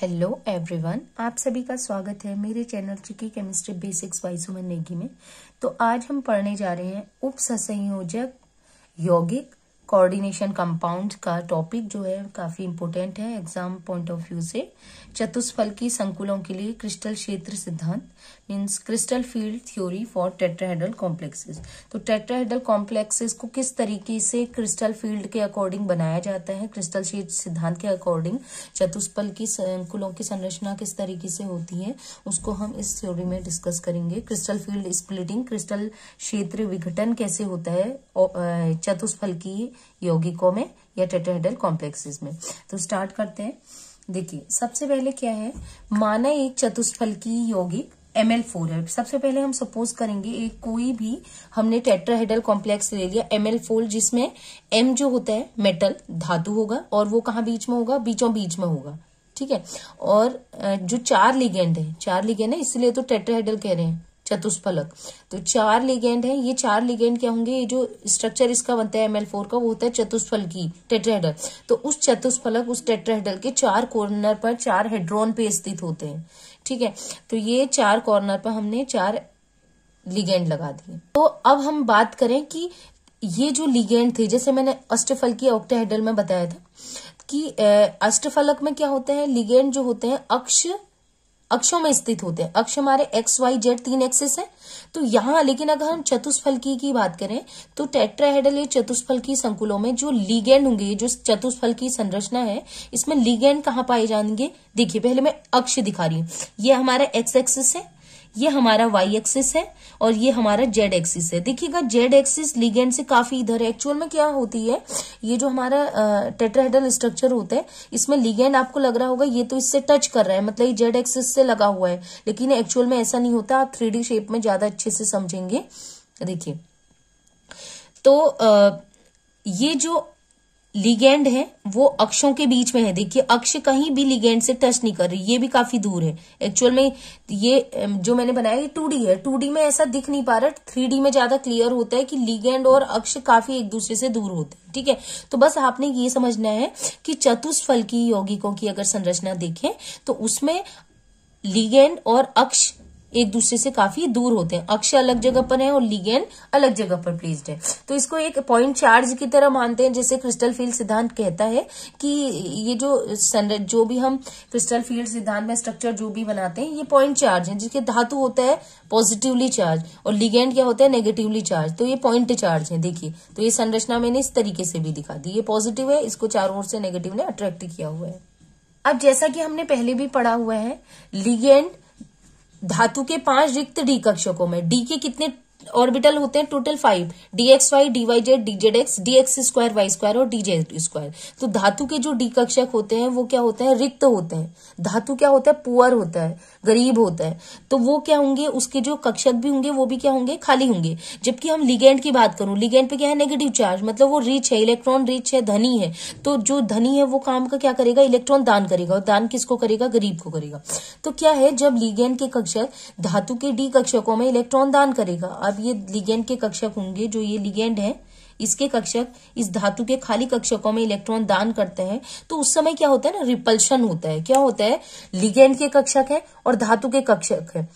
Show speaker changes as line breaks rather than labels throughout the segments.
Hello everyone आप सभी का स्वागत है मेरे चैनल चिकी chemistry basics by Suman Negi में तो आज हम पढ़ने जा रहे हैं उप संयोजक यौगिक कोऑर्डिनेशन कंपाउंड का टॉपिक जो है काफी इंपोर्टेंट है एग्जाम पॉइंट ऑफ व्यू से चतुष्फल की संकुलों के लिए क्रिस्टल क्षेत्र सिद्धांत means crystal field theory for tetrahedral complexes तो टेट्राहेड्रल कॉम्प्लेक्सेस को किस तरीके से क्रिस्टल फील्ड के अकॉर्डिंग बनाया जाता है क्रिस्टल क्षेत्र सिद्धांत के अकॉर्डिंग चतुष्फल की संकुलों की संरचना किस तरीके से होती है उसको हम इस थ्योरी में डिस्कस करेंगे क्रिस्टल फील्ड स्प्लिटिंग क्रिस्टल क्षेत्र विघटन कैसे होता है चतुष्फल की यौगिकों में या टेट्राहेड्रल कॉम्प्लेक्सेस में तो स्टार्ट करते हैं देखिए सबसे पहले क्या है माना एक की यौगिक एमएल फोर है सबसे पहले हम सपोज करेंगे एक कोई भी हमने टेट्राहेड्रल कॉम्प्लेक्स ले लिया एम एल फोर जिसमें एम जो होता है मेटल धातु होगा और वो कहा बीच में होगा बीचों बीच में होगा ठीक है और जो चार लिगेंड है चार लिगेंड है इसलिए तो टेट्राहेड्रल कह रहे हैं चतुष्फलक तो चार लिगेंड है ये चार लिगेंड क्या होंगे ये जो स्ट्रक्चर इसका बनता है एम का वो होता है चतुष्फल की टेट्राहेडल तो उस चतुष्फलक उस टेट्राहेडल के चार कॉर्नर पर चार हेड्रोन पे स्थित होते हैं ठीक है तो ये चार कॉर्नर पर हमने चार लिगेंड लगा दिए तो अब हम बात करें कि ये जो लिगेंड थे जैसे मैंने अष्टफल की ऑक्टाहेडल में बताया था कि अष्टफलक में क्या होते हैं लिगेंड जो होते हैं अक्ष अक्षों में स्थित होते हैं अक्ष हमारे एक्स वाई जेड तीन एक्सेस है तो यहाँ लेकिन अगर हम चतुष्फलकी की बात करें तो टेट्राहेडल ये चतुष्फलकी संकुलों में जो लीगेंड होंगे जो चतुष्फलकी संरचना है इसमें लीगेंड कहाँ पाए जाएंगे देखिए पहले मैं अक्ष दिखा रही हूँ ये हमारा एक्स एक्सेस है ये हमारा वाई एक्सिस है और ये हमारा जेड एक्सिस है देखिएगा जेड एक्सिस लिगेंड से काफी इधर है एक्चुअल में क्या होती है ये जो हमारा टेट्राहेड्रल स्ट्रक्चर होता है इसमें लिगेंड आपको लग रहा होगा ये तो इससे टच कर रहा है मतलब ये जेड एक्सिस से लगा हुआ है लेकिन एक्चुअल में ऐसा नहीं होता आप थ्री शेप में ज्यादा अच्छे से समझेंगे देखिए तो आ, ये जो लिगेंड है वो अक्षों के बीच में है देखिए अक्ष कहीं भी लिगेंड से टच नहीं कर रही ये भी काफी दूर है एक्चुअल में ये जो मैंने बनाया ये टू है टू में ऐसा दिख नहीं पा रहा थ्री में ज्यादा क्लियर होता है कि लिगेंड और अक्ष काफी एक दूसरे से दूर होते हैं ठीक है तो बस आपने ये समझना है कि चतुष्फल की यौगिकों की अगर संरचना देखें तो उसमें लिगेंड और अक्ष एक दूसरे से काफी दूर होते हैं अक्ष अलग जगह पर है और लिगेन अलग जगह पर प्लेस्ड है तो इसको एक पॉइंट चार्ज की तरह मानते हैं जैसे क्रिस्टल फील्ड सिद्धांत कहता है कि ये जो जो भी हम क्रिस्टल फील्ड सिद्धांत में स्ट्रक्चर जो भी बनाते हैं ये पॉइंट चार्ज है जिसके धातु होता है पॉजिटिवली चार्ज और लिगेंड क्या होता है नेगेटिवली चार्ज तो ये पॉइंट चार्ज है देखिए तो ये संरचना मैंने इस तरीके से भी दिखा दी ये पॉजिटिव है इसको चारों ओर से नेगेटिव ने अट्रैक्ट किया हुआ है अब जैसा कि हमने पहले भी पढ़ा हुआ है लिगेंड धातु के पांच रिक्त डी कक्षकों में डी के कितने ऑर्बिटल होते हैं total five dx y dy z dz x dx square y square और डीजे स्क्वायर तो धातु के जो डी कक्षक होते हैं वो क्या होते हैं रिक्त होते हैं धातु क्या होता है पुअर होता है गरीब होता है तो वो क्या होंगे उसके जो कक्षक भी होंगे वो भी क्या होंगे खाली होंगे जबकि हम लिगेंड की बात करूं लिगेंड पे क्या है नेगेटिव चार्ज मतलब वो रिच है इलेक्ट्रॉन रिच है धनी है तो जो धनी है वो काम का क्या करेगा इलेक्ट्रॉन दान करेगा और दान किसको करेगा गरीब को करेगा तो क्या है जब लिगेंड के कक्षक धातु के डी कक्षकों में इलेक्ट्रॉन दान करेगा अब ये लिगेंड के कक्षक होंगे जो ये लिगेंड है इसके कक्षक इस धातु के खाली कक्षकों में इलेक्ट्रॉन दान करते हैं तो उस समय क्या होता है ना रिपल्शन होता है क्या होता है लिगेंड के कक्षक है और धातु के कक्षक है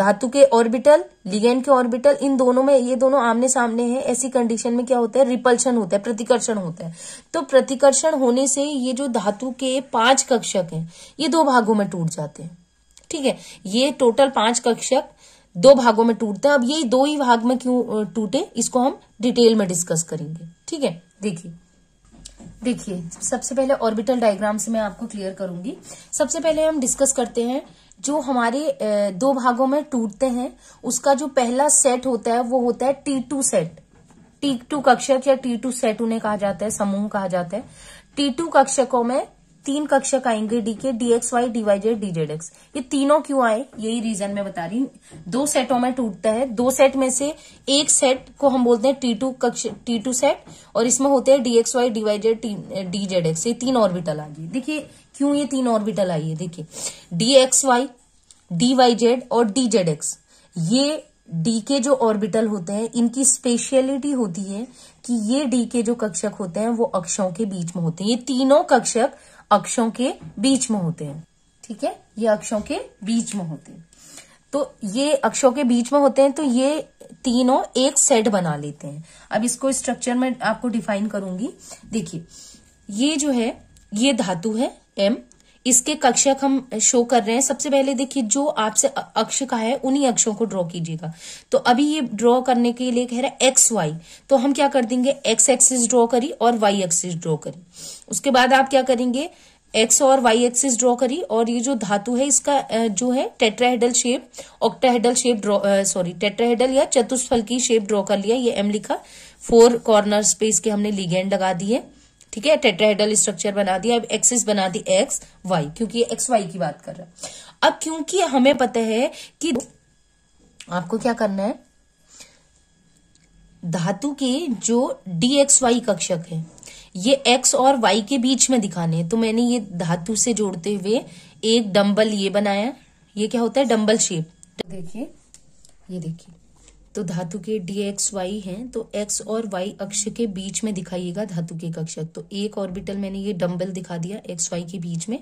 धातु के ऑर्बिटल लिगेंड के ऑर्बिटल इन दोनों में ये दोनों आमने सामने हैं ऐसी कंडीशन में क्या होता है रिपल्शन होता है प्रतिकर्षण होता है तो प्रतिकर्षण होने से ये जो धातु के पांच कक्षक हैं ये दो भागों में टूट जाते हैं ठीक है ये टोटल पांच कक्षक दो भागों में टूटते हैं अब ये दो ही भाग में क्यों टूटे इसको हम डिटेल में डिस्कस करेंगे ठीक है देखिए देखिए सबसे पहले ऑर्बिटल डायग्राम से मैं आपको क्लियर करूंगी सबसे पहले हम डिस्कस करते हैं जो हमारे दो भागों में टूटते हैं उसका जो पहला सेट होता है वो होता है t two set t two कक्षक या टी टू सेट उन्हें कहा जाता है समूह कहा जाता है टी टू कक्षकों में तीन कक्षक आएंगे डी के d x d z x ये तीनों क्यों आए यही रीजन मैं बता रही हूँ दो सेटों में टूटता है दो सेट में से एक सेट को हम बोलते हैं टी टू कक्ष टी टू सेट और इसमें होते हैं dxy dyz y d z x ये तीन ऑर्बिटल आ गए देखिए क्यों ये तीन ऑर्बिटल आई है देखिये डीएक्स वाई डीवाई जेड और डी जेड एक्स ये डी के जो ऑर्बिटल होते हैं इनकी स्पेशलिटी होती है कि ये डी के जो कक्षक होते हैं वो अक्षों के बीच में होते हैं ये तीनों कक्षक अक्षों के बीच में होते हैं ठीक है ये अक्षों के बीच में होते हैं तो ये अक्षों के बीच में होते हैं तो ये तीनों एक सेट बना लेते हैं अब इसको स्ट्रक्चर में आपको डिफाइन करूंगी देखिए ये जो है ये धातु है एम इसके कक्षक हम शो कर रहे हैं सबसे पहले देखिए जो आपसे अक्ष का है उन्हीं अक्षों को ड्रॉ कीजिएगा तो अभी ये ड्रॉ करने के लिए कह रहा है एक्स वाई तो हम क्या कर देंगे एक्स एक्सिस ड्रॉ करी और वाई एक्सिस ड्रॉ करी उसके बाद आप क्या करेंगे एक्स और वाई एक्सिस ड्रॉ करी और ये जो धातु है इसका जो है tetrahedral shape octahedral shape draw sorry tetrahedral या की शेप ड्रॉ कर लिया ये एम लिखा फोर कॉर्नर स्पेस के हमने लिगेंड लगा दिए ठीक है टेट्राहेडल स्ट्रक्चर बना दिया अब एक्सिस बना दी एक्स वाई क्योंकि एक्स वाई की बात कर रहा है अब क्योंकि हमें पता है कि आपको क्या करना है धातु के जो डी एक्स वाई कक्षक है ये एक्स और वाई के बीच में दिखाने हैं तो मैंने ये धातु से जोड़ते हुए एक डम्बल ये बनाया ये क्या होता है डम्बल शेप देखिए ये देखिए तो धातु के डी एक्स वाई है तो एक्स और वाई अक्ष के बीच में दिखाइएगा धातु के कक्षक तो एक ऑर्बिटल मैंने ये डम्बल दिखा दिया एक्स वाई के बीच में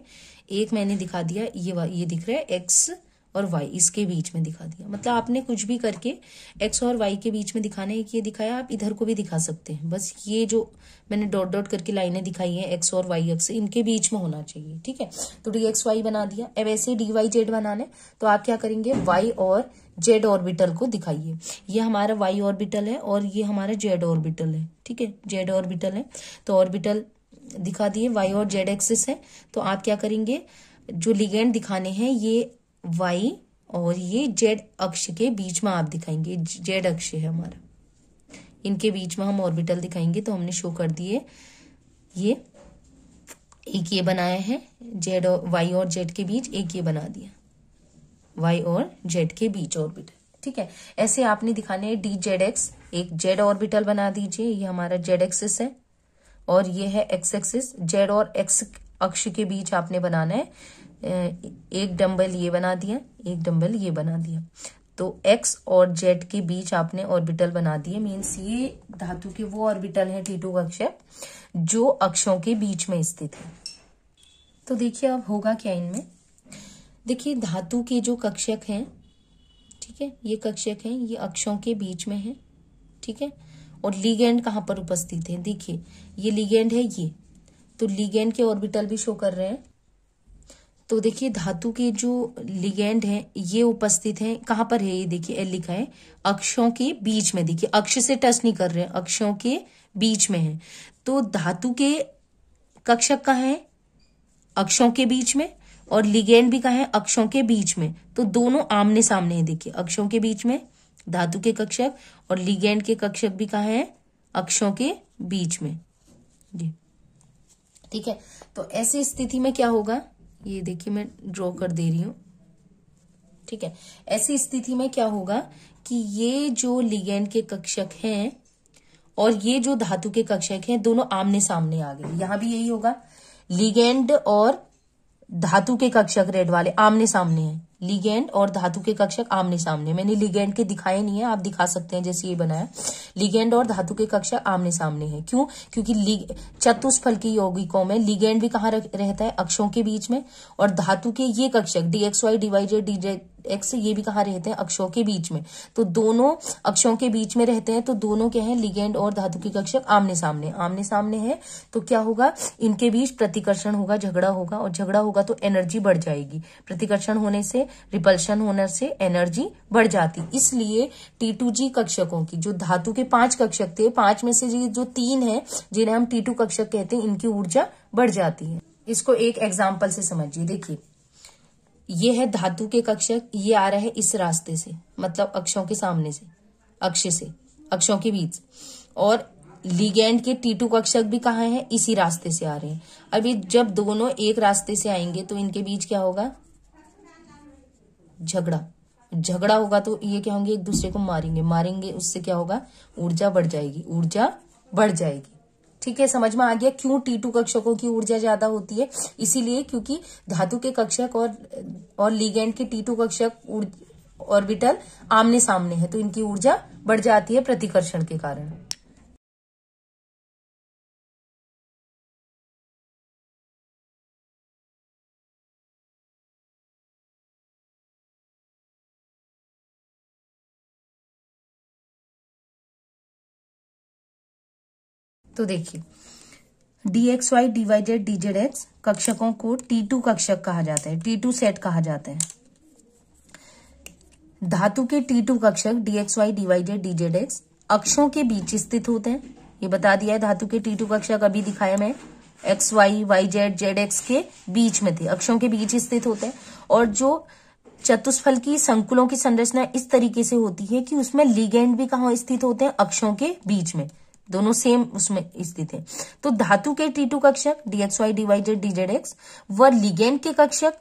एक मैंने दिखा दिया ये ये दिख रहा है एक्स और वाई इसके बीच में दिखा दिया मतलब आपने कुछ भी करके एक्स और वाई के बीच में दिखाने ये दिखाया आप इधर को भी दिखा सकते हैं बस ये जो मैंने डॉट डॉट करके लाइनें दिखाई है एक्स और वाई अक्स इनके बीच में होना चाहिए ठीक है तो डी एक्स वाई बना दिया अब ऐसे डी वाई जेड बनाने तो आप क्या करेंगे वाई और जेड ऑर्बिटल को दिखाइए ये हमारा वाई ऑर्बिटल है और ये हमारा जेड ऑर्बिटल है ठीक है जेड ऑर्बिटल है तो ऑर्बिटल दिखा दिए वाई और जेड एक्सिस है तो आप क्या करेंगे जो लिगेंड दिखाने हैं ये वाई और ये जेड अक्ष के बीच में आप दिखाएंगे जेड अक्ष है हमारा इनके बीच में हम ऑर्बिटल दिखाएंगे तो हमने शो कर दिए ये एक ये बनाया है जेड और वाई और जेड के बीच एक ये बना दिया वाई और जेड के बीच ऑर्बिटल ठीक है ऐसे आपने दिखाने हैं डी जेड एक्स एक जेड ऑर्बिटल बना दीजिए ये हमारा जेड एक्सिस है और ये है एक्स एक्सिस जेड और एक्स अक्ष के बीच आपने बनाना है एक डंबल ये बना दिया एक डंबल ये बना दिया तो x और z के बीच आपने ऑर्बिटल बना दिए मीन्स ये धातु के वो ऑर्बिटल हैं टीटू कक्षक जो अक्षों के बीच में स्थित है तो देखिए अब होगा क्या इनमें देखिए धातु के जो कक्षक हैं ठीक है ये कक्षक हैं ये अक्षों के बीच में है ठीक है और लीगेंड कहाँ पर उपस्थित है देखिए ये लीगेंड है ये तो लीगेंड के ऑर्बिटल भी शो कर रहे हैं तो देखिए धातु के जो लिगेंड है ये उपस्थित है कहां पर है ये देखिए लिखा है अक्षों के बीच में देखिए अक्ष से टच नहीं कर रहे हैं अक्षों के बीच में है तो धातु के कक्षक कहा है अक्षों के बीच में और लिगेंड भी कहा है अक्षों के बीच में तो दोनों आमने सामने है देखिए अक्षों के बीच में धातु के कक्षक और लिगेंड के कक्षक भी कहा है अक्षों के बीच में जी ठीक है तो ऐसी स्थिति में क्या होगा ये देखिए मैं ड्रॉ कर दे रही हूं ठीक है ऐसी स्थिति में क्या होगा कि ये जो लिगेंड के कक्षक हैं और ये जो धातु के कक्षक हैं दोनों आमने सामने आ गए यहां भी यही होगा लिगेंड और धातु के कक्षक रेड वाले आमने सामने हैं लिगेंड और धातु के कक्षक आमने सामने मैंने लिगेंड के दिखाए नहीं है आप दिखा सकते हैं जैसे ये बनाया लिगेंड और धातु के कक्षक आमने सामने है क्यों क्योंकि चतुष्फल की यौगिकों में लिगेंड भी कहाँ रहता है अक्षों के बीच में और धातु के ये कक्षक डीएक्स वाई डिवाइडेड एक्स ये भी कहा रहते हैं अक्षों के बीच में तो दोनों अक्षों के बीच में रहते हैं तो दोनों क्या है लिगेंड और धातु के कक्षक आमने सामने आमने सामने है तो क्या होगा इनके बीच प्रतिकर्षण होगा झगड़ा होगा और झगड़ा होगा तो एनर्जी बढ़ जाएगी प्रतिकर्षण होने से रिपल्शन होने से एनर्जी बढ़ जाती इसलिए टी टू जी कक्षकों की जो धातु के पांच कक्षक थे पांच में से जो तीन है जिन्हें हम टी टू कक्षक कहते हैं इनकी ऊर्जा बढ़ जाती है इसको एक एग्जाम्पल से समझिए देखिए ये है धातु के कक्षक ये आ रहा है इस रास्ते से मतलब अक्षों के सामने से अक्ष से अक्षों के बीच और लिगेंड के टी टू कक्षक भी कहा है इसी रास्ते से आ रहे हैं अभी जब दोनों एक रास्ते से आएंगे तो इनके बीच क्या होगा झगड़ा झगड़ा होगा तो ये क्या होंगे एक दूसरे को मारेंगे मारेंगे उससे क्या होगा ऊर्जा बढ़ जाएगी ऊर्जा बढ़ जाएगी ठीक है समझ में आ गया क्यों टी टू कक्षकों की ऊर्जा ज्यादा होती है इसीलिए क्योंकि धातु के कक्षक और और लीगेंड के टी टू कक्षक ऑर्बिटल आमने सामने है तो इनकी ऊर्जा बढ़ जाती है प्रतिकर्षण के कारण तो देखिए dx y divided d z x कक्षकों को टी टू कक्षक कहा जाता है टी टू सेट कहा जाता है धातु के टी टू कक्षक dx y divided d z x अक्षों के बीच स्थित होते हैं ये बता दिया है धातु के टी टू कक्षक अभी दिखाया मैं x y y z z x के बीच में थे अक्षों के बीच स्थित होते हैं और जो चतुष्फल की संकुलों की संरचना इस तरीके से होती है कि उसमें लिगेंड भी कहा स्थित होते हैं अक्षों के बीच में दोनों सेम उसमें स्थित है तो धातु के टी टू कक्षक डीएक्सवाई डिवाइडेड डीजेड एक्स व लिगेंड के कक्षक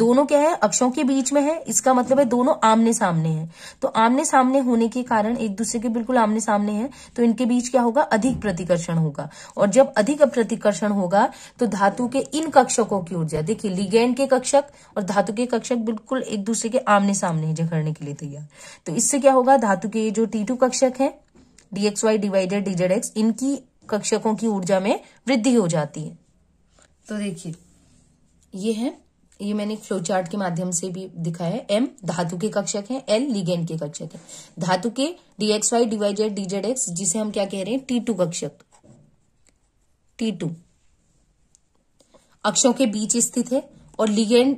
दोनों क्या है अक्षों के बीच में है इसका मतलब है दोनों आमने सामने हैं तो आमने सामने होने के कारण एक दूसरे के बिल्कुल आमने सामने हैं तो इनके बीच क्या होगा अधिक प्रतिकर्षण होगा और जब अधिक प्रतिकर्षण होगा तो धातु के इन कक्षकों की ऊर्जा देखिए लिगेंड के कक्षक और धातु के कक्षक बिल्कुल एक दूसरे के आमने सामने झगड़ने के लिए तैयार तो इससे क्या होगा धातु के जो टी कक्षक है dx y divided dz x इनकी कक्षकों की ऊर्जा में वृद्धि हो जाती है तो देखिए ये है ये मैंने फ्लो चार्ट के माध्यम से भी दिखाया है एम धातु के कक्षक हैं एल लिगेंड के कक्षक हैं धातु के dx y divided dz x जिसे हम क्या कह रहे हैं टी टू कक्षक टी टू अक्षों के बीच स्थित है और लिगेंड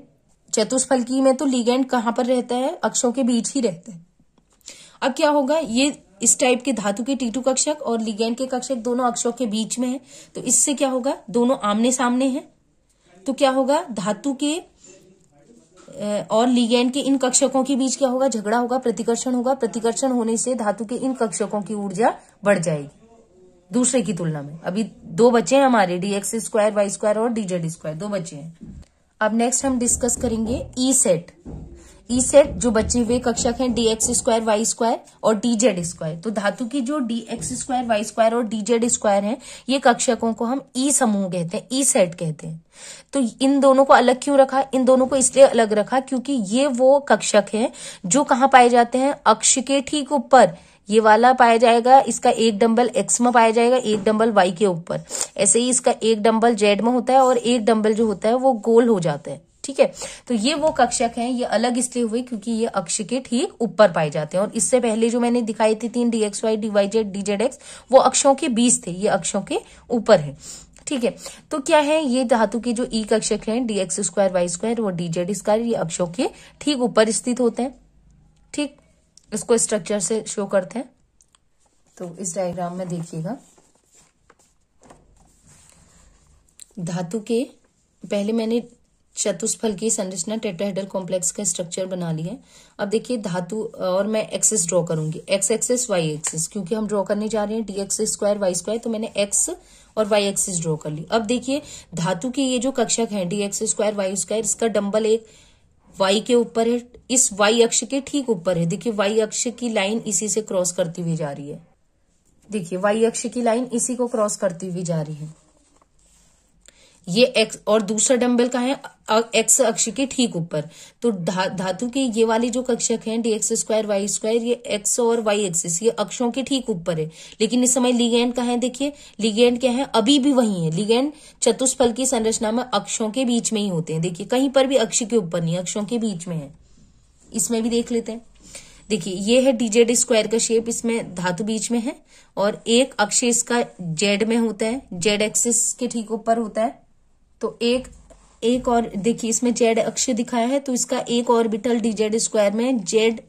चतुष्फलकी में तो लिगेंड कहां पर रहता है अक्षों के बीच ही रहता है अब क्या होगा ये इस टाइप के धातु के टीटू कक्षक और लिगेंड के कक्षक दोनों अक्षों के बीच में है तो इससे क्या होगा दोनों आमने सामने हैं तो क्या होगा धातु के और लिगेंड के इन कक्षकों के बीच क्या होगा झगड़ा होगा प्रतिकर्षण होगा प्रतिकर्षण होने से धातु के इन कक्षकों की ऊर्जा बढ़ जाएगी दूसरे की तुलना में अभी दो बच्चे हैं हमारे डीएक्स स्क्वायर वाई स्क्वायर और डीजेड स्क्वायर दो बच्चे हैं अब नेक्स्ट हम डिस्कस करेंगे ई e set e e set जो बचे हुए कक्षक हैं d x square y square और डी जेड स्क्वायर तो धातु की जो d x square y square और डी जेड स्क्वायर है ये कक्षकों को हम ई e समूह कहते हैं ई e सेट कहते हैं तो इन दोनों को अलग क्यों रखा इन दोनों को इसलिए अलग रखा क्योंकि ये वो कक्षक है जो कहाँ पाए जाते हैं अक्ष के ठीक ऊपर ये वाला पाया जाएगा इसका एक डंबल एक्स में पाया जाएगा एक डंबल वाई के ऊपर ऐसे ही इसका एक डंबल जेड में होता है और एक डंबल जो होता है वो गोल हो जाता है ठीक है तो ये वो कक्षक हैं ये अलग इसलिए हुए क्योंकि ये अक्ष के ठीक ऊपर पाए जाते हैं और इससे पहले जो मैंने दिखाई थी तीन d x y d dz x वो अक्षों के बीच थे ये अक्षों के ऊपर है ठीक है तो क्या है ये धातु के जो ई e कक्षक हैं d x square y square वो डीजेड स्क्वायर ये अक्षों के ठीक ऊपर स्थित होते हैं ठीक इसको स्ट्रक्चर से शो करते हैं तो इस डायग्राम में देखिएगा धातु के पहले मैंने चतुष्फल की संरचना टेट्राहेड्रल कॉम्प्लेक्स का स्ट्रक्चर बना लिया है अब देखिए धातु और मैं एक्सेस ड्रॉ करूंगी एक्स एक्सेस वाई एक्सेस क्योंकि हम ड्रॉ करने जा रहे हैं d x square y square तो मैंने एक्स और वाई एक्सेस ड्रॉ कर ली अब देखिए धातु की ये जो कक्षक है d x square y square इसका डम्बल एक वाई के ऊपर है इस वाई अक्ष के ठीक ऊपर है देखिये वाई अक्ष की लाइन इसी से क्रॉस करती हुई जा रही है देखिए वाई अक्ष की लाइन इसी को क्रॉस करती हुई जा रही है ये एक्स और दूसरा डंबल का है एक्स अक्ष के ठीक ऊपर तो धा, धातु के ये वाले जो कक्षक है d x square y square ये एक्स और वाई एक्सिस ये अक्षों के ठीक ऊपर है लेकिन इस समय लिगेंड का है देखिए लिगेंड क्या है अभी भी वही है लिगेंड चतुष्फल की संरचना में अक्षों के बीच में ही होते हैं देखिए कहीं पर भी अक्ष के ऊपर नहीं अक्षों के बीच में है इसमें भी देख लेते हैं देखिए ये है डीजेड स्क्वायर का शेप इसमें धातु बीच में है और एक अक्ष इसका जेड में होता है जेड एक्सिस के ठीक ऊपर होता है तो एक एक और देखिए इसमें जेड अक्ष दिखाया है तो इसका एक ऑर्बिटल डी जेड स्क्वायर में जेड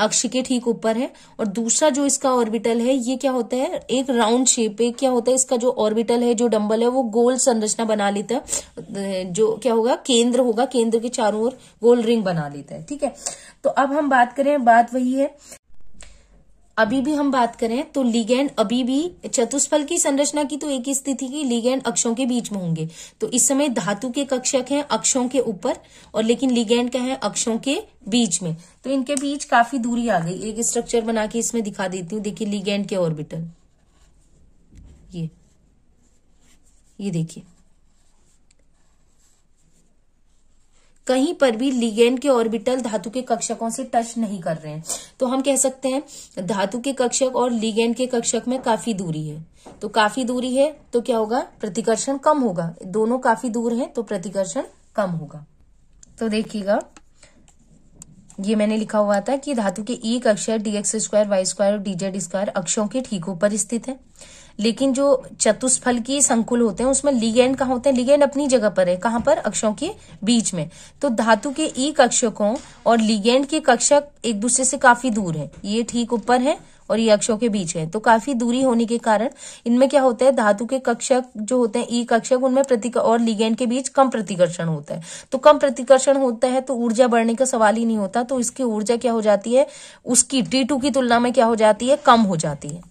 अक्ष के ठीक ऊपर है और दूसरा जो इसका ऑर्बिटल है ये क्या होता है एक राउंड शेप है क्या होता है इसका जो ऑर्बिटल है जो डम्बल है वो गोल संरचना बना लेता है जो क्या होगा केंद्र होगा केंद्र के चारों ओर गोल रिंग बना लेता है ठीक है तो अब हम बात करें बात वही है अभी भी हम बात करें तो लिगेंड अभी भी चतुष्फल की संरचना की तो एक ही स्थिति की लिगेंड अक्षों के बीच में होंगे तो इस समय धातु के कक्षक हैं अक्षों के ऊपर और लेकिन लिगेंड क्या है अक्षों के बीच में तो इनके बीच काफी दूरी आ गई एक स्ट्रक्चर बना के इसमें दिखा देती हूँ देखिए लिगेंड के ऑर्बिटल ये ये देखिए कहीं पर भी लिगेंड के ऑर्बिटल धातु के कक्षकों से टच नहीं कर रहे हैं तो हम कह सकते हैं धातु के कक्षक और लिगेंड के कक्षक में काफी दूरी है तो काफी दूरी है तो क्या होगा प्रतिकर्षण कम होगा दोनों काफी दूर है तो प्रतिकर्षण कम होगा तो देखिएगा ये मैंने लिखा हुआ था कि धातु के ई अक्षर डीएक्स स्क्वायर वाई स्क्वायर और डीजेड स्क्वायर अक्षों के ठीक ऊपर स्थित है लेकिन जो चतुष्फल की संकुल होते हैं उसमें लिगेंड कहा होते हैं लिगेंड अपनी जगह पर है कहां पर अक्षों के बीच में तो धातु के ई कक्षकों और लिगेंड के कक्षक एक दूसरे से काफी दूर है ये ठीक ऊपर है और ये अक्षों के बीच है तो काफी दूरी होने के कारण इनमें क्या होता है धातु के कक्षक जो होते हैं ई कक्षक उनमें प्रति और लिगेंड के बीच कम प्रतिकर्षण होता है तो कम प्रतिकर्षण होता है तो ऊर्जा बढ़ने का सवाल ही नहीं होता तो इसकी ऊर्जा क्या हो जाती है उसकी टी की तुलना में क्या हो जाती है कम हो जाती है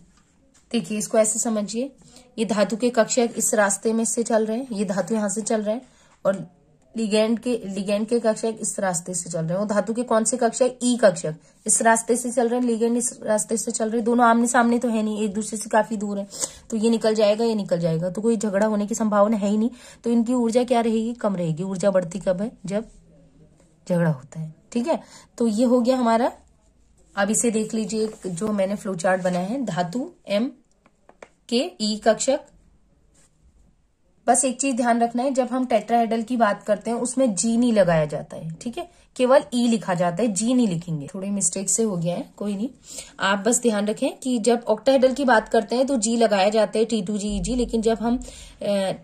देखिए इसको ऐसे समझिए ये धातु के कक्षक इस रास्ते में से चल रहे हैं ये धातु यहां से चल रहे हैं और लिगेंड के लिगेंड के कक्षक इस रास्ते से चल रहे हैं और धातु के कौन से कक्षक ई कक्षक इस रास्ते से चल रहे हैं लिगेंड इस रास्ते से चल रहे दोनों आमने सामने तो है नहीं एक दूसरे से काफी दूर है तो ये निकल जाएगा ये निकल जाएगा तो कोई झगड़ा होने की संभावना है ही नहीं तो इनकी ऊर्जा क्या रहेगी कम रहेगी ऊर्जा बढ़ती कब है जब झगड़ा होता है ठीक है तो ये हो गया हमारा अब इसे देख लीजिए जो मैंने फ्लो चार्ट बनाया है धातु एम के ई कक्षक बस एक चीज ध्यान रखना है जब हम टेट्राहेडल की बात करते हैं उसमें जी नहीं लगाया जाता है ठीक है केवल ई e लिखा जाता है जी नहीं लिखेंगे थोड़ी मिस्टेक से हो गया है कोई नहीं आप बस ध्यान रखें कि जब ऑक्टाहेडल की बात करते हैं तो जी लगाया जाता है टी टू जी जी लेकिन जब हम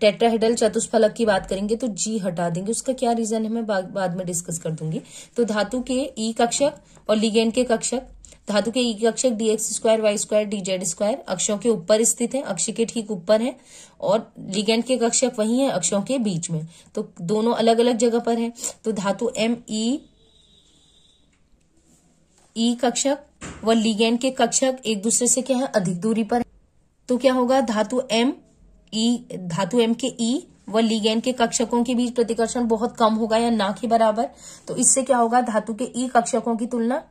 टेट्राहेडल चतुष्फलक की बात करेंगे तो जी हटा देंगे उसका क्या रीजन है मैं बाद में डिस्कस कर दूंगी तो धातु के ई e कक्षक और लिगेंड के कक्षक धातु के एक अक्षक d x square y square d z square अक्षों के ऊपर स्थित है अक्ष के ठीक ऊपर है और लिगेंड के कक्षक वही है अक्षों के बीच में तो दोनों अलग अलग जगह पर है तो धातु एम ई ई कक्षक व लिगेंड के कक्षक एक दूसरे से क्या है अधिक दूरी पर है। तो क्या होगा धातु एम ई e, धातु एम के ई e व लिगेंड के कक्षकों के बीच प्रतिकर्षण बहुत कम होगा या ना के बराबर तो इससे क्या होगा धातु के ई e कक्षकों की तुलना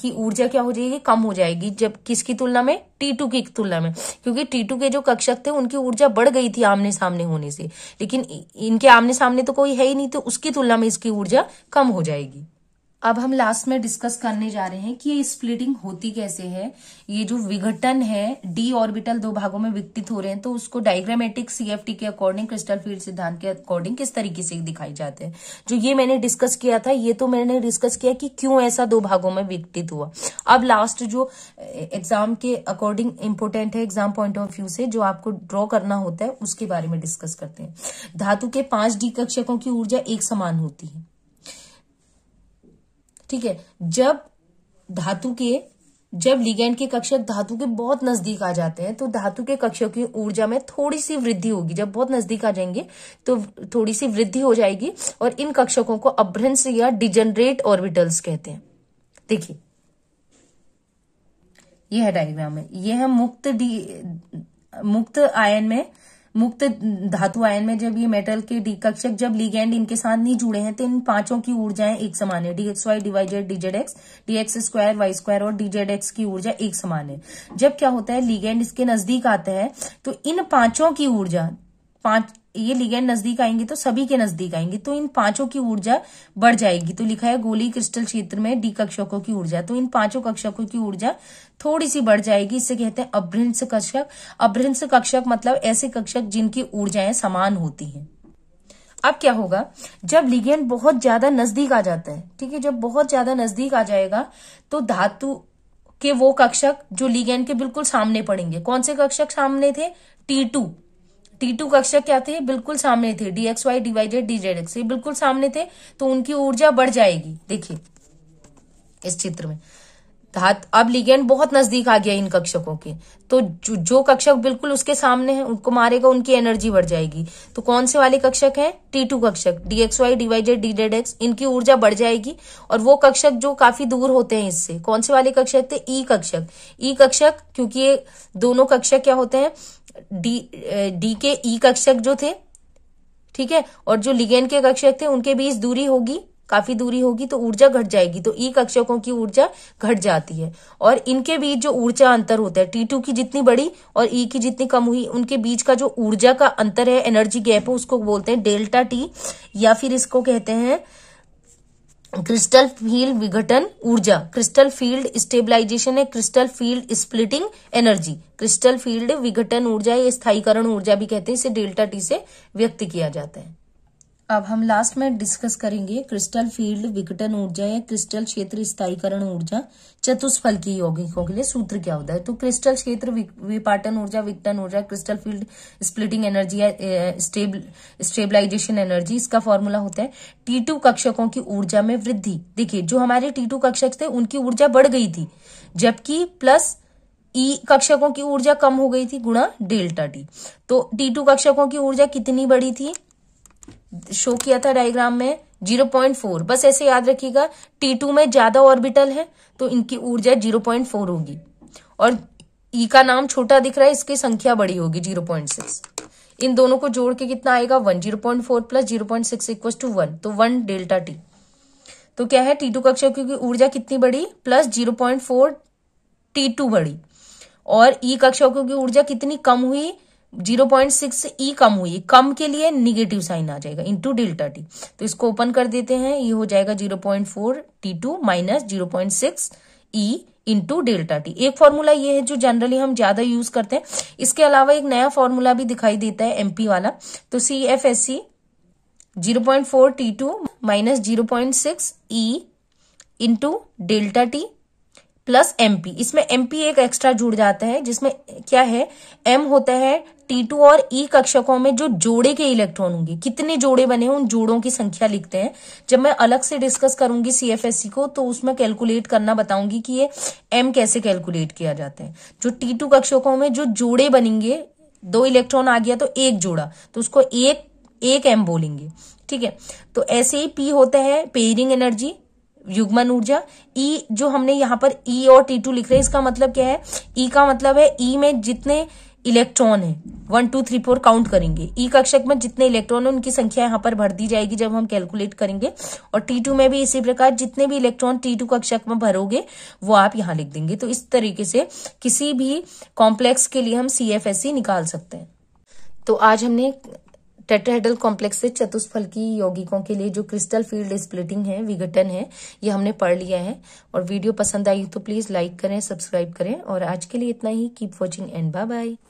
की ऊर्जा क्या हो जाएगी कम हो जाएगी जब किसकी तुलना में टी टू की तुलना में क्योंकि टी टू के जो कक्षक थे उनकी ऊर्जा बढ़ गई थी आमने सामने होने से लेकिन इनके आमने सामने तो कोई है ही नहीं तो उसकी तुलना में इसकी ऊर्जा कम हो जाएगी अब हम लास्ट में डिस्कस करने जा रहे हैं कि ये स्प्लिटिंग होती कैसे है ये जो विघटन है डी ऑर्बिटल दो भागों में विघटित हो रहे हैं तो उसको डायग्रामेटिक सीएफटी के अकॉर्डिंग क्रिस्टल फील्ड सिद्धांत के अकॉर्डिंग किस तरीके से दिखाई जाते हैं जो ये मैंने डिस्कस किया था ये तो मैंने डिस्कस किया कि क्यों ऐसा दो भागों में विघटित हुआ अब लास्ट जो एग्जाम के अकॉर्डिंग इंपोर्टेंट है एग्जाम पॉइंट ऑफ व्यू से जो आपको ड्रॉ करना होता है उसके बारे में डिस्कस करते हैं धातु के पांच डी कक्षकों की ऊर्जा एक समान होती है ठीक है जब धातु के जब लिगेंड के कक्षक धातु के बहुत नजदीक आ जाते हैं तो धातु के कक्षक की ऊर्जा में थोड़ी सी वृद्धि होगी जब बहुत नजदीक आ जाएंगे तो थोड़ी सी वृद्धि हो जाएगी और इन कक्षकों को अभ्रंश या डिजनरेट ऑर्बिटल्स कहते हैं देखिए यह है डायग्राम है यह है मुक्त डी मुक्त आयन में मुक्त धातु आयन में जब ये मेटल के डीकक्षक जब लीगेंड इनके साथ नहीं जुड़े हैं तो इन पांचों की ऊर्जाएं एक समान है dx y divided dz x dx square y square और डीजेड एक्स की ऊर्जा एक समान है जब क्या होता है लीगेंड इसके नजदीक आता है तो इन पांचों की ऊर्जा पांच ये लिगेंड नजदीक आएंगे तो सभी के नजदीक आएंगे तो इन पांचों की ऊर्जा बढ़ जाएगी तो लिखा है गोली क्रिस्टल क्षेत्र में डी कक्षकों की ऊर्जा तो इन पांचों कक्षकों की ऊर्जा थोड़ी सी बढ़ जाएगी इसे कहते हैं अभ्रंश कक्षक अभ्रंश कक्षक मतलब ऐसे कक्षक जिनकी ऊर्जाएं समान होती है अब क्या होगा जब लिगेंड बहुत ज्यादा नजदीक आ जाता है ठीक है जब बहुत ज्यादा नजदीक आ जाएगा तो धातु के वो कक्षक जो लिगेंड के बिल्कुल सामने पड़ेंगे कौन से कक्षक सामने थे टी टू टी टू कक्षक क्या थे बिल्कुल सामने थे dx y divided d z x ये बिल्कुल सामने थे तो उनकी ऊर्जा बढ़ जाएगी देखिए इस चित्र में धात अब लिगेंड बहुत नजदीक आ गया इन कक्षकों के तो जो, जो कक्षक बिल्कुल उसके सामने है उनको मारेगा उनकी एनर्जी बढ़ जाएगी तो कौन से वाले कक्षक हैं टी टू कक्षक dxy y divided d z x इनकी ऊर्जा बढ़ जाएगी और वो कक्षक जो काफी दूर होते हैं इससे कौन से वाले कक्षक थे ई कक्षक ई कक्षक क्योंकि ये दोनों कक्षक क्या होते हैं डी डी के ई कक्षक जो थे ठीक है और जो लिगेंड के कक्षक थे उनके बीच दूरी होगी काफी दूरी होगी तो ऊर्जा घट जाएगी तो ई कक्षकों की ऊर्जा घट जाती है और इनके बीच जो ऊर्जा अंतर होता है टी टू की जितनी बड़ी और ई की जितनी कम हुई उनके बीच का जो ऊर्जा का अंतर है एनर्जी गैप है उसको बोलते हैं डेल्टा टी या फिर इसको कहते हैं क्रिस्टल फील्ड विघटन ऊर्जा क्रिस्टल फील्ड स्टेबलाइजेशन है crystal field splitting energy crystal field विघटन ऊर्जा या स्थायीकरण ऊर्जा भी कहते हैं इसे डेल्टा टी से व्यक्त किया जाता है अब हम लास्ट में डिस्कस करेंगे क्रिस्टल फील्ड विघटन ऊर्जा या क्रिस्टल क्षेत्र स्थायीकरण ऊर्जा चतुष्फल की यौगिकों के लिए सूत्र क्या होता है तो क्रिस्टल क्षेत्र विपाटन ऊर्जा विघटन ऊर्जा क्रिस्टल फील्ड स्प्लिटिंग एनर्जी या स्टेब, स्टेबलाइजेशन एनर्जी इसका फॉर्मूला होता है टी टू कक्षकों की ऊर्जा में वृद्धि देखिये जो हमारे टी टू कक्षक थे उनकी ऊर्जा बढ़ गई थी जबकि प्लस ई e कक्षकों की ऊर्जा कम हो गई थी गुणा डेल्टा टी तो टी टू कक्षकों की ऊर्जा कितनी बड़ी थी शो किया था डायग्राम में 0.4 बस ऐसे याद रखिएगा T2 में ज्यादा ऑर्बिटल है तो इनकी ऊर्जा 0.4 होगी और ई e का नाम छोटा दिख रहा है इसकी संख्या बड़ी होगी 0.6 इन दोनों को जोड़ के कितना आएगा one zero point four plus zero point six equal to one तो वन डेल्टा टी तो क्या है टी टू कक्षा क्योंकि ऊर्जा कितनी बड़ी plus zero point four T two बढ़ी और ई e कक्षाओं की ऊर्जा कितनी कम हुई zero point six E e कम हुई कम के लिए निगेटिव साइन आ जाएगा इंटू डेल्टा टी तो इसको ओपन कर देते हैं ये e हो जाएगा zero point four T two minus zero point six E into delta T एक फॉर्मूला ये है जो जनरली हम ज्यादा यूज करते हैं इसके अलावा एक नया फॉर्मूला भी दिखाई देता है एमपी वाला तो C F S C zero point four T two minus zero point six E into delta T plus MP इसमें एमपी एक एक्स्ट्रा जुड़ जाता है जिसमें क्या है एम होता है टी टू और ई e कक्षकों में जो जोड़े के इलेक्ट्रॉन होंगे कितने जोड़े बने उन जोड़ों की संख्या लिखते हैं जब मैं अलग से डिस्कस करूंगी सीएफएससी e को तो उसमें कैलकुलेट करना बताऊंगी कि ये एम कैसे कैलकुलेट किया जाता है जो टी टू कक्षकों में जो जोड़े बनेंगे दो इलेक्ट्रॉन आ गया तो एक जोड़ा तो उसको एक एक एम बोलेंगे ठीक है तो ऐसे ही पी होता है पेयरिंग एनर्जी युग्मन ऊर्जा ई e, जो हमने यहां पर ई e और टी टू लिख रहे हैं इसका मतलब क्या है ई e का मतलब है ई e में जितने इलेक्ट्रॉन है one two three four count करेंगे ई e कक्षक में जितने इलेक्ट्रॉन है उनकी संख्या यहाँ पर भर दी जाएगी जब हम कैलकुलेट करेंगे और टी टू में भी इसी प्रकार जितने भी इलेक्ट्रॉन टी टू कक्षक में भरोगे वो आप यहाँ लिख देंगे तो इस तरीके से किसी भी कॉम्प्लेक्स के लिए हम सी निकाल सकते हैं तो आज हमने टेट्राहेड्रल कॉम्प्लेक्स से चतुष्फलकी यौगिकों के लिए जो क्रिस्टल फील्ड स्प्लिटिंग है विघटन है ये हमने पढ़ लिया है और वीडियो पसंद आई तो प्लीज लाइक करें सब्सक्राइब करें और आज के लिए इतना ही keep watching and bye bye